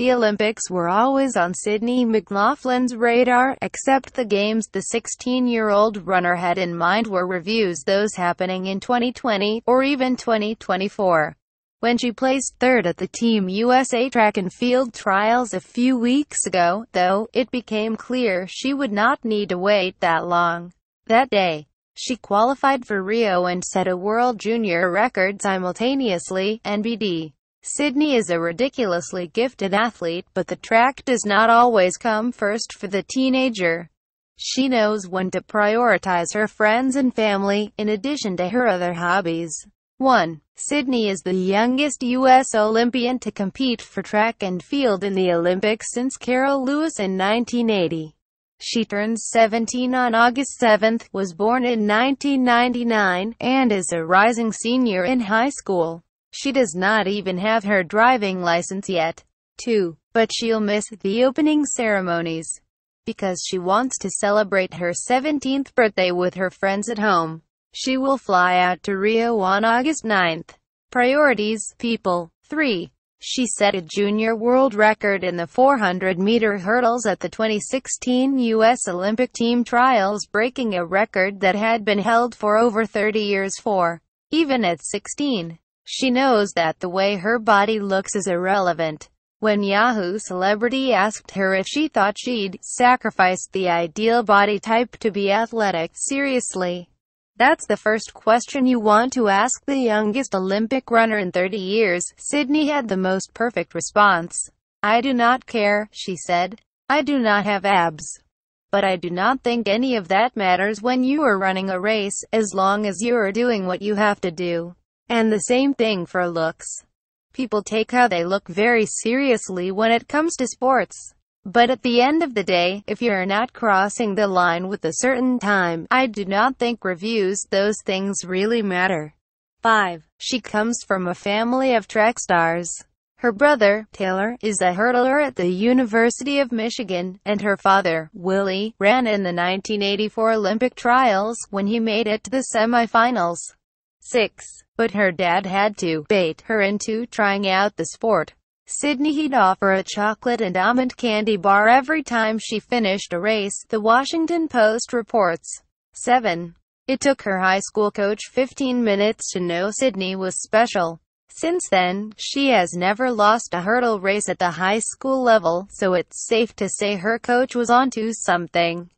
The Olympics were always on Sydney McLaughlin's radar, except the games the 16-year-old runner had in mind were reviews those happening in 2020, or even 2024. When she placed third at the Team USA track and field trials a few weeks ago, though, it became clear she would not need to wait that long. That day, she qualified for Rio and set a world junior record simultaneously, NBD. Sydney is a ridiculously gifted athlete, but the track does not always come first for the teenager. She knows when to prioritize her friends and family, in addition to her other hobbies. 1. Sydney is the youngest U.S. Olympian to compete for track and field in the Olympics since Carol Lewis in 1980. She turns 17 on August 7, was born in 1999, and is a rising senior in high school. She does not even have her driving license yet, too, but she'll miss the opening ceremonies because she wants to celebrate her 17th birthday with her friends at home. She will fly out to Rio on August 9th. Priorities, people. 3. She set a junior world record in the 400-meter hurdles at the 2016 U.S. Olympic team trials breaking a record that had been held for over 30 years for, even at 16. She knows that the way her body looks is irrelevant. When Yahoo Celebrity asked her if she thought she'd sacrificed the ideal body type to be athletic, seriously. That's the first question you want to ask the youngest Olympic runner in 30 years. Sydney had the most perfect response. I do not care, she said. I do not have abs. But I do not think any of that matters when you are running a race, as long as you are doing what you have to do. And the same thing for looks. People take how they look very seriously when it comes to sports. But at the end of the day, if you're not crossing the line with a certain time, I do not think reviews those things really matter. 5. She comes from a family of track stars. Her brother, Taylor, is a hurdler at the University of Michigan, and her father, Willie, ran in the 1984 Olympic trials when he made it to the semifinals six, but her dad had to bait her into trying out the sport. Sydney he'd offer a chocolate and almond candy bar every time she finished a race, the Washington Post reports. 7. It took her high school coach 15 minutes to know Sydney was special. Since then, she has never lost a hurdle race at the high school level, so it's safe to say her coach was onto something.